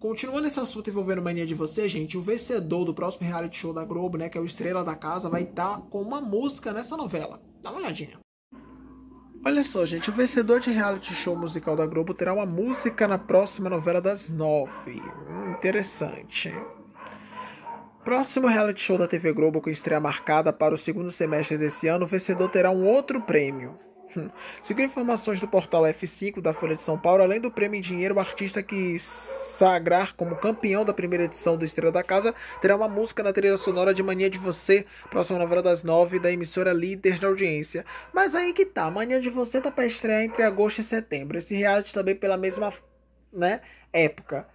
Continuando esse assunto envolvendo mania de você, gente, o vencedor do próximo reality show da Globo, né, que é o Estrela da Casa, vai estar tá com uma música nessa novela. Dá uma olhadinha. Olha só, gente, o vencedor de reality show musical da Globo terá uma música na próxima novela das nove. Hum, interessante. Próximo reality show da TV Globo com estreia marcada para o segundo semestre desse ano, o vencedor terá um outro prêmio. Hum. Seguindo informações do portal F5 da Folha de São Paulo, além do prêmio em dinheiro, o artista que sagrar como campeão da primeira edição do Estrela da Casa terá uma música na trilha sonora de Mania de Você, próxima novela das nove da emissora líder de audiência. Mas aí que tá, Mania de Você tá pra estrear entre agosto e setembro. Esse reality também pela mesma né, época.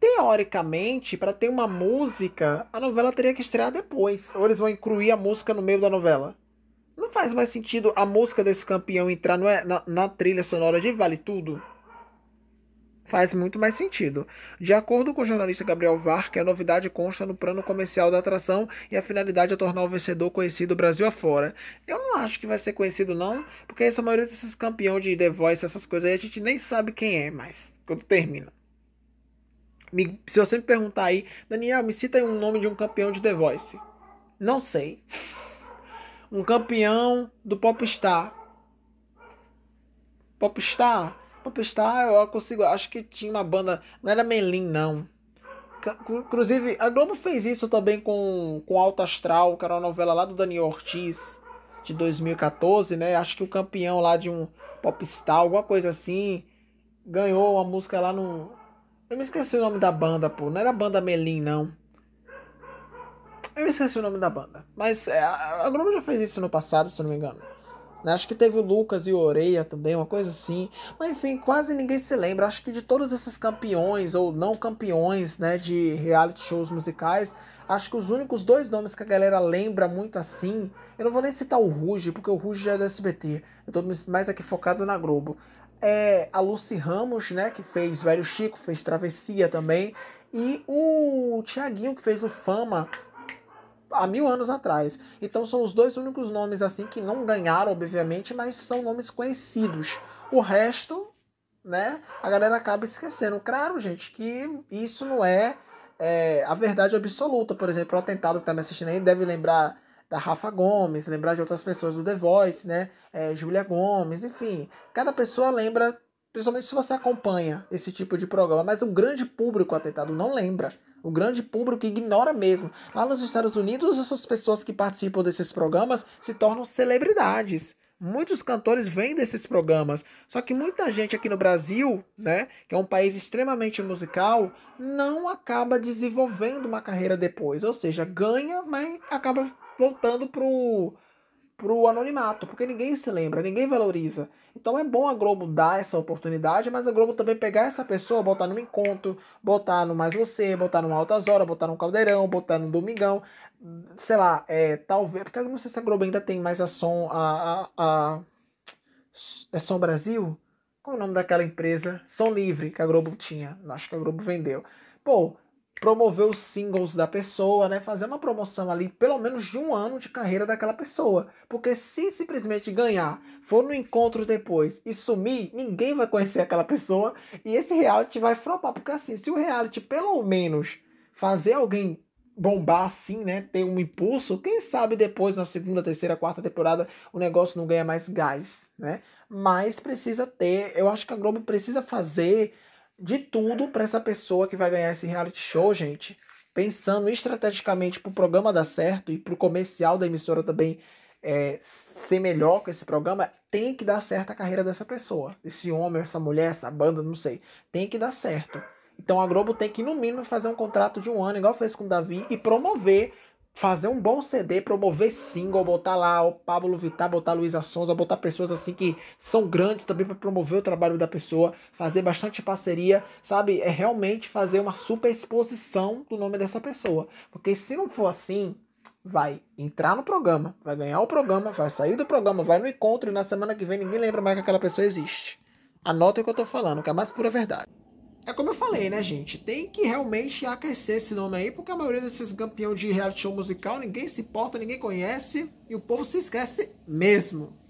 Teoricamente, para ter uma música, a novela teria que estrear depois. Ou eles vão incluir a música no meio da novela. Não faz mais sentido a música desse campeão entrar no, é? na, na trilha sonora de Vale Tudo? Faz muito mais sentido. De acordo com o jornalista Gabriel Varque, a novidade consta no plano comercial da atração e a finalidade é tornar o vencedor conhecido Brasil afora. Eu não acho que vai ser conhecido, não, porque essa maioria desses campeões de The Voice, essas coisas aí, a gente nem sabe quem é mais quando termina. Me, se você me perguntar aí, Daniel, me cita aí um nome de um campeão de The Voice. Não sei um campeão do Popstar. Popstar? Popstar eu consigo. Acho que tinha uma banda. Não era Melim, não. Inclusive, a Globo fez isso também com, com Alto Astral, que era uma novela lá do Daniel Ortiz, de 2014, né? Acho que o campeão lá de um popstar, alguma coisa assim, ganhou uma música lá no. Eu me esqueci o nome da banda, pô. Não era a banda Melim, não. Eu esqueci o nome da banda. Mas é, a Globo já fez isso no passado, se não me engano. Né? Acho que teve o Lucas e o Oreia também, uma coisa assim. Mas enfim, quase ninguém se lembra. Acho que de todos esses campeões ou não campeões né, de reality shows musicais, acho que os únicos dois nomes que a galera lembra muito assim. Eu não vou nem citar o Ruge, porque o Ruge já é do SBT. Eu tô mais aqui focado na Globo. É a Lucy Ramos, né? Que fez Velho Chico, fez Travessia também. E o Tiaguinho, que fez o Fama, há mil anos atrás. Então são os dois únicos nomes assim que não ganharam, obviamente, mas são nomes conhecidos. O resto, né, a galera acaba esquecendo. Claro, gente, que isso não é, é a verdade absoluta. Por exemplo, o atentado que está me assistindo aí deve lembrar da Rafa Gomes, lembrar de outras pessoas do The Voice, né? É, Júlia Gomes, enfim. Cada pessoa lembra, principalmente se você acompanha esse tipo de programa, mas um grande público atentado não lembra. O grande público ignora mesmo. Lá nos Estados Unidos, essas pessoas que participam desses programas se tornam celebridades. Muitos cantores vêm desses programas, só que muita gente aqui no Brasil, né, que é um país extremamente musical, não acaba desenvolvendo uma carreira depois, ou seja, ganha, mas acaba voltando pro para o anonimato, porque ninguém se lembra, ninguém valoriza. Então é bom a Globo dar essa oportunidade, mas a Globo também pegar essa pessoa, botar no encontro, botar no Mais Você, botar no Altas Horas, botar no Caldeirão, botar no Domingão, sei lá, é, talvez, porque eu não sei se a Globo ainda tem mais a Som, a, a, a é Som Brasil? Qual é o nome daquela empresa? Som Livre, que a Globo tinha, acho que a Globo vendeu. Pô, promover os singles da pessoa, né? Fazer uma promoção ali, pelo menos de um ano de carreira daquela pessoa. Porque se simplesmente ganhar, for no encontro depois e sumir, ninguém vai conhecer aquela pessoa e esse reality vai flopar. Porque assim, se o reality pelo menos fazer alguém bombar assim, né? Ter um impulso, quem sabe depois, na segunda, terceira, quarta temporada, o negócio não ganha mais gás, né? Mas precisa ter, eu acho que a Globo precisa fazer de tudo para essa pessoa que vai ganhar esse reality show, gente. Pensando estrategicamente para o programa dar certo e para o comercial da emissora também é, ser melhor com esse programa, tem que dar certo a carreira dessa pessoa. Esse homem, essa mulher, essa banda, não sei. Tem que dar certo. Então a Globo tem que, no mínimo, fazer um contrato de um ano, igual fez com o Davi, e promover fazer um bom CD, promover single, botar lá o Pablo Vittar, botar Luísa Sonza, botar pessoas assim que são grandes também para promover o trabalho da pessoa, fazer bastante parceria, sabe? É realmente fazer uma super exposição do nome dessa pessoa. Porque se não for assim, vai entrar no programa, vai ganhar o programa, vai sair do programa, vai no encontro e na semana que vem ninguém lembra mais que aquela pessoa existe. anota o que eu tô falando, que é a mais pura verdade. É como eu falei, né, gente? Tem que realmente aquecer esse nome aí, porque a maioria desses campeões de reality show musical ninguém se importa, ninguém conhece e o povo se esquece mesmo.